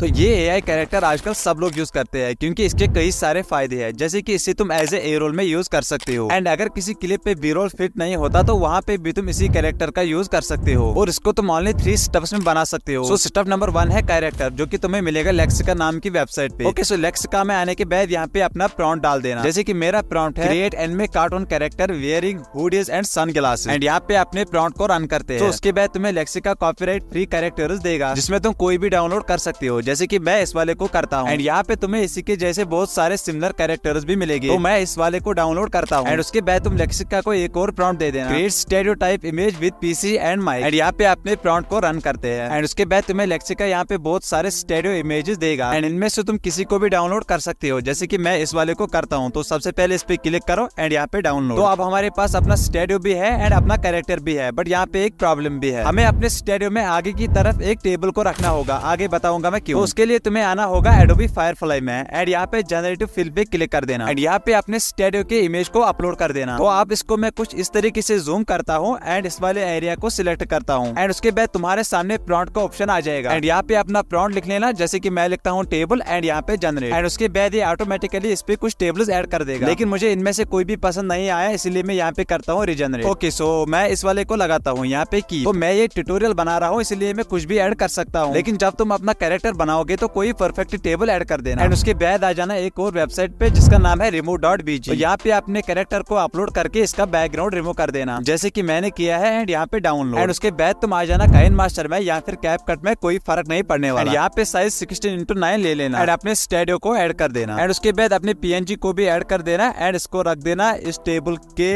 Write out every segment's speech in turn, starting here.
तो ये ए आई कैरेक्टर आजकल सब लोग यूज करते हैं क्योंकि इसके कई सारे फायदे हैं जैसे कि इसे तुम एज ए ए रोल में यूज कर सकते हो एंड अगर किसी क्लिप पे बी रोल फिट नहीं होता तो वहाँ पे भी तुम इसी कैरेक्टर का यूज कर सकते हो और इसको तुम ऑनली थ्री स्टेप्स में बना सकते हो सो स्टेप नंबर वन है कैरेक्टर जो की तुम्हें मिलेगा लेक्सिका नाम की वेबसाइट पे ओके सो लेक्सिका में आने के बाद यहाँ पे अपना प्रॉन्ट डाल देना जैसे की मेरा प्रॉन्ट है क्रिएट एंड में cartoon character wearing is and sun glasses and यहाँ पे अपने प्रॉन्ट को रन करते हैं उसके बाद तुम्हें लेक्सिका कॉपीराइट फ्री कैरेक्टर्स देगा जिसमें तुम कोई भी डाउनलोड कर सकते हो जैसे की मैं इस वाले को करता हूँ एंड यहाँ पे तुम्हें इसी के जैसे बहुत सारे सिमिलर कैरेक्टर्स भी मिलेगी तो मैं इस वाले को डाउनलोड करता हूँ एंड उसके बाद तुम लेक्सिका को एक और प्रॉन्ट दे देना studio type image with PC and mic and यहाँ पे अपने प्रॉन्ट को रन करते हैं एंड उसके बाद तुम्हें लेक्सिका यहाँ पे बहुत सारे स्टेडियो इमेजेस देगा एंड इनमें से तुम किसी को भी डाउनलोड कर सकते हो जैसे की मैं इस वाले को करता हूँ तो सबसे पहले इस पे क्लिक करो एंड यहाँ पे डाउनलोड तो अब हमारे पास अपना स्टेडियो भी है एंड अपना कैरेक्टर भी है बट यहाँ पे एक प्रॉब्लम भी है हमें अपने स्टेडियो में आगे की तरफ एक टेबल को रखना होगा आगे बताऊंगा मैं क्यों तो उसके लिए तुम्हें आना होगा एडोबी फायरफ्लाई में एंड यहाँ पे जनरेटिव फिल पे क्लिक कर देना एंड यहाँ पे अपने स्टेडियो के इमेज को अपलोड कर देना तो आप इसको मैं कुछ इस तरीके से जूम करता हूँ एंड इस वाले एरिया को सिलेक्ट करता हूँ एंड उसके बाद तुम्हारे सामने प्रॉन्ट का ऑप्शन आ जाएगा एंड यहाँ पे अपना प्रॉन्ट लिख लेना जैसे की मैं लिखता हूँ टेबल एंड यहाँ पे जनरेट एंड उसके बाद ये ऑटोमेटिकली इस पे कुछ टेबल्स एड कर देगा लेकिन मुझे इनमें से कोई भी पसंद नहीं आया इसलिए मैं यहाँ पे करता हूँ रिजनरेट ओके सो मैं इस वाले को लगाता हूँ यहाँ पे की तो मैं ये ट्यूटोरियल बना रहा हूँ इसलिए मैं कुछ भी एड कर सकता हूँ लेकिन जब तुम अपना कैरेक्टर बनाओगे तो कोई परफेक्ट टेबल एड कर देना एंड उसके बाद आ जाना एक और वेबसाइट पे जिसका नाम है रिमूव डॉट बीजी यहाँ पे अपने कैरेक्टर को अपलोड करके इसका बैकग्राउंड रिमूव कर देना जैसे की मैंने किया है एंड यहाँ पे डाउनलोड एंड उसके बाद तुम आ जाना काइन मास्टर में या फिर कैप कट में कोई फर्क नहीं पड़ने वाला यहाँ पे साइज सिक्सटीन इंटू नाइन ले लेना एंड अपने स्टेडियो को एड कर देना एंड उसके बाद अपने पी को भी एड कर देना एंड इसको रख देना इस टेबल के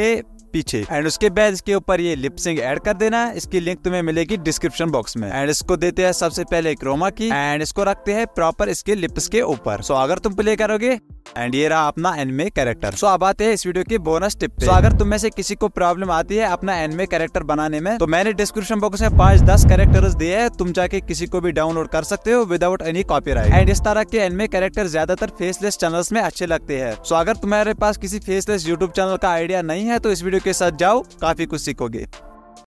पीछे एंड उसके बाद इसके ऊपर ये लिपसिंग एड कर देना इसकी लिंक तुम्हें मिलेगी डिस्क्रिप्शन बॉक्स में एंड इसको देते हैं सबसे पहले क्रोमा की एंड इसको रखते हैं प्रॉपर इसके लिप्स के ऊपर सो अगर तुम प्ले करोगे एंड ये रहा अपना एनमे कैरेक्टर सो अब आते हैं इस वीडियो के बोनस टिप पे so, अगर तुम में से किसी को प्रॉब्लम आती है अपना एनमे कैरेक्टर बनाने में तो मैंने डिस्क्रिप्शन बॉक्स में पांच दस कैरेक्टर दिए है तुम जाके किसी को भी डाउनलोड कर सकते हो विदाउट एनी कॉपी एंड इस तरह के एनमे कैरेक्टर ज्यादातर फेसलेस चैनल में अच्छे लगते हैं सो so, अगर तुम्हारे पास किसी फेसलेस यूट्यूब चैनल का आइडिया नहीं है तो इस वीडियो के साथ जाओ काफी कुछ सीखोगे